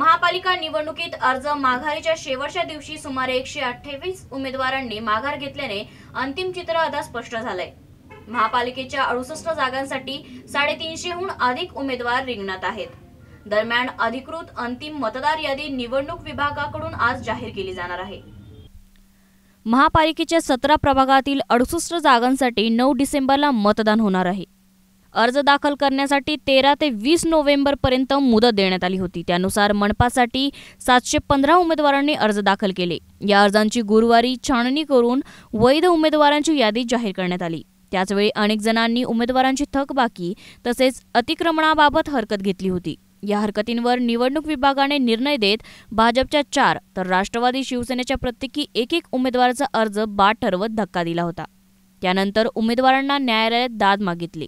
महापालिका निवडणुकीत अर्ज माघारीच्या शेवटच्या दिवशी सुमारे एकशे अठ्ठेवीस उमेदवारांनी माघार घेतल्याने अंतिम चित्र आता स्पष्ट झालंय महापालिकेच्या अडुसष्ट जागांसाठी साडेतीनशेहून अधिक उमेदवार रिंगणात आहेत दरम्यान अधिकृत अंतिम मतदार यादी निवडणूक विभागाकडून आज जाहीर केली जाणार आहे महापालिकेच्या सतरा प्रभागातील अडुसष्ट जागांसाठी नऊ डिसेंबरला मतदान होणार आहे अर्ज दाखल करण्यासाठी तेरा ते वीस नोव्हेंबरपर्यंत मुदत देण्यात आली होती त्यानुसार मनपासाठी सातशे पंधरा उमेदवारांनी अर्ज दाखल केले या अर्जांची गुरुवारी छाननी करून वैध उमेदवारांची यादी जाहीर करण्यात आली त्याचवेळी अनेक जणांनी उमेदवारांची थकबाकी तसेच अतिक्रमणाबाबत हरकत घेतली होती या हरकतींवर निवडणूक विभागाने निर्णय देत भाजपच्या चार तर राष्ट्रवादी शिवसेनेच्या प्रत्येकी एक एक उमेदवाराचा अर्ज बाद ठरवत धक्का दिला होता त्यानंतर उमेदवारांना न्यायालयात दाद मागितली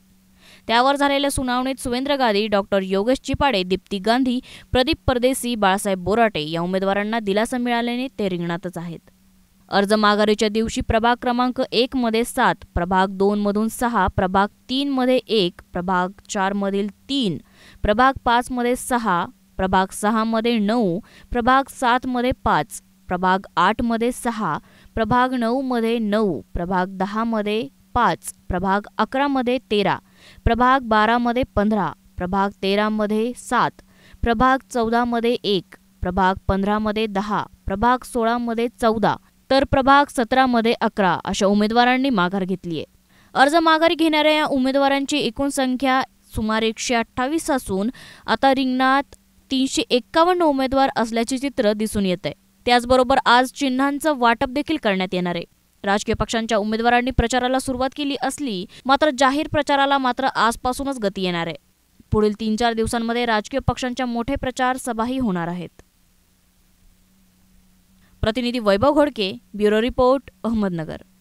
त्यावर झालेल्या सुनावणीत सुवेंद्र गादी डॉक्टर योगेश चिपाडे दीप्ती गांधी प्रदीप परदेसी बाळासाहेब बोराटे या उमेदवारांना दिलासा मिळाल्याने ते रिंगणातच आहेत अर्ज माघारीच्या दिवशी प्रभाग क्रमांक एक मध्ये सात प्रभाग दोन मधून सहा प्रभाग तीन मध्ये एक प्रभाग चार मधील तीन प्रभाग पाच मध्ये सहा प्रभाग सहा मध्ये नऊ प्रभाग सात मध्ये पाच प्रभाग आठ मध्ये सहा प्रभाग नऊ मध्ये नऊ प्रभाग दहा मध्ये पाच प्रभाग अकरामध्ये तेरा प्रभाग बारामध्ये पंधरा प्रभाग तेरामध्ये सात प्रभाग चौदामध्ये एक प्रभाग पंधरामध्ये दहा प्रभाग सोळामध्ये चौदा तर प्रभाग सतरामध्ये अकरा अशा उमेदवारांनी माघार घेतली आहे अर्ज माघारी घेणाऱ्या या उमेदवारांची एकूण संख्या सुमारे एकशे अठ्ठावीस असून आता रिंगणात तीनशे एक्कावन्न उमेदवार असल्याचे चित्र दिसून येत आहे त्याचबरोबर आज चिन्हांचं वाटप देखील करण्यात येणार आहे राजकीय पक्षांच्या उमेदवारांनी प्रचाराला सुरुवात केली असली मात्र जाहीर प्रचाराला मात्र आजपासूनच गती येणार आहे पुढील तीन चार दिवसांमध्ये राजकीय पक्षांच्या मोठे प्रचार सभाही होणार आहेत प्रतिनिधी वैभव घोडके ब्युरो रिपोर्ट अहमदनगर